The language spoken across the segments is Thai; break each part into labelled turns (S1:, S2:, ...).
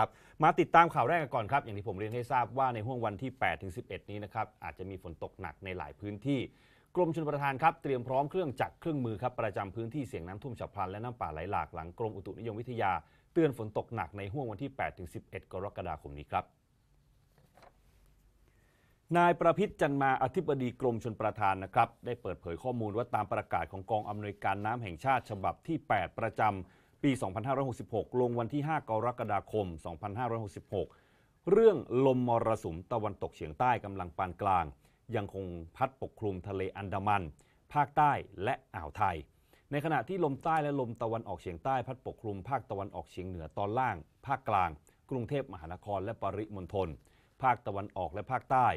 S1: ครับมาติดตามข่าวแรกกันก่อนครับ อย่างที่ผมเรียนให้ทราบว่าในห่วงวันที่ 8 ถึง 11 นี้นะครับอาจจะมีฝนตกหนักในหลายพื้นที่ กรมชลประทานครับ เตรียมพร้อมเครื่องจักรเครื่องมือครับประจำพื้นที่เสี่ยงน้ำท่วมฉับพลันและน้ำป่าไหลหลาก หลังกรมอุตุนิยมวิทยา เตือนฝนตกหนักในห่วงวันที่ 8 ถึง 11 กรกฎาคมนี้ครับนายประพิษจันมาอธิบดีกรมชนประทานนะครับได้เปิดเผยข้อมูลว่าตามประกาศของกองอำนวยการน้ำแห่งชาติฉบับที่ 8 ประจำปี 2566 ลงวันที่ 5กรกฎาคม 2566 เรื่องลมมรสุมตะวันตกเฉียงใต้กำลังปานกลาง ยังคงพัดปกคลุมทะเลอันดามัน ภาคใต้และอ่าวไทย ในขณะที่ลมใต้และลมตะวันออกเฉียงใต้ พัดปกคลุมภาคตะวันออกเฉียงเหนือตอนล่าง ภาคกลาง กรุงเทพมหานครและปริมณฑลภาคตะวันออกและภาคใต้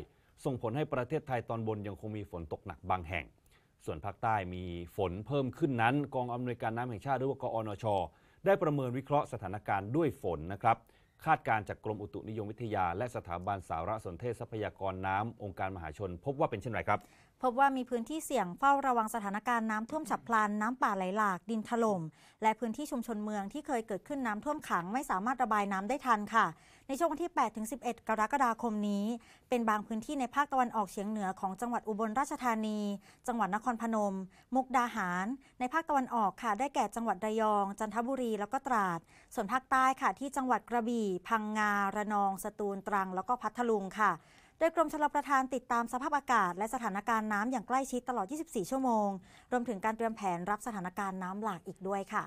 S1: ส่งผลให้ประเทศไทยตอนบนยังคงมีฝนตกหนักบางแห่งส่วนภาคใต้มีฝนเพิ่มขึ้นนั้น กองอานวยการน้ำแห่งชาติ หรือว่ากอนช ได้ประเมินวิเคราะห์สถานการณ์ด้วยฝนนะครับ คาดการจากกรมอุตุนิยมวิทยา และสถาบันสารสนเทศทรัพยากรน้ำองค์การมหาชนพบว่าเป็นเช่นไรครับ
S2: พบว่ามีพื้นที่เสี่ยงเฝ้าระวังสถานการณ์น้ำท่วมฉับพลันน้ำป่าไหลหลากดินถล่มและพื้นที่ชุมชนเมืองที่เคยเกิดขึ้นน้ำท่วมขังไม่สามารถระบายน้ำได้ทันค่ะ ในช่วงวันที่ 8-11 กรกฎาคมนี้เป็นบางพื้นที่ในภาคตะวันออกเฉียงเหนือ ของจังหวัดอุบลราชธานี จังหวัดนครพนม มุกดาหาร ในภาคตะวันออกค่ะ ได้แก่จังหวัดระยอง จันทบุรีแล้วก็ตราด ส่วนภาคใต้ค่ะที่จังหวัดกระบี่ พังงาระนอง สตูลตรัง แล้วก็พัทลุงค่ะโดยกรมชลประทานติดตามสภาพอากาศ และสถานการณ์น้ำอย่างใกล้ชิดตลอด 24 ชั่วโมง รวมถึงการเตรียมแผนรับสถานการณ์น้ำหลากอีกด้วยค่ะ